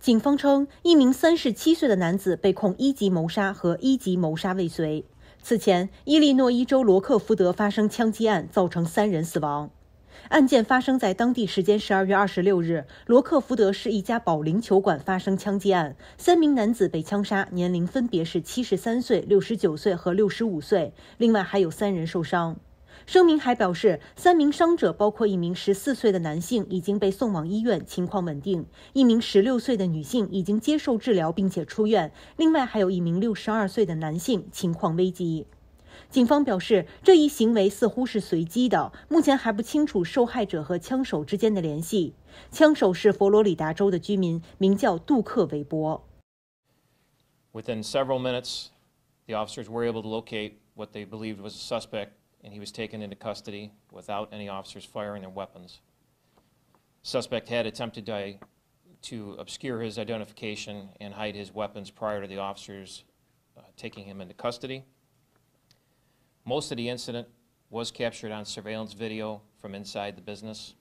警方称，一名三十七岁的男子被控一级谋杀和一级谋杀未遂。此前，伊利诺伊州罗克福德发生枪击案，造成三人死亡。案件发生在当地时间十二月二十六日。罗克福德市一家保龄球馆发生枪击案，三名男子被枪杀，年龄分别是七十三岁、六十九岁和六十五岁。另外还有三人受伤。声明还表示三名伤者包括一名十四岁的男性已经被送往医院情况稳定一名十六岁的女性已经接受治疗并且出院另外还有一名六十二岁的男性情况危急警方表示这一行为似乎是随机的目前还不清楚受害者和枪手之间的联系枪手是佛罗里达州的居民名叫杜克韦伯 within several minutes the officers were able to locate what they believed was a suspect and he was taken into custody without any officers firing their weapons. Suspect had attempted to, to obscure his identification and hide his weapons prior to the officers uh, taking him into custody. Most of the incident was captured on surveillance video from inside the business.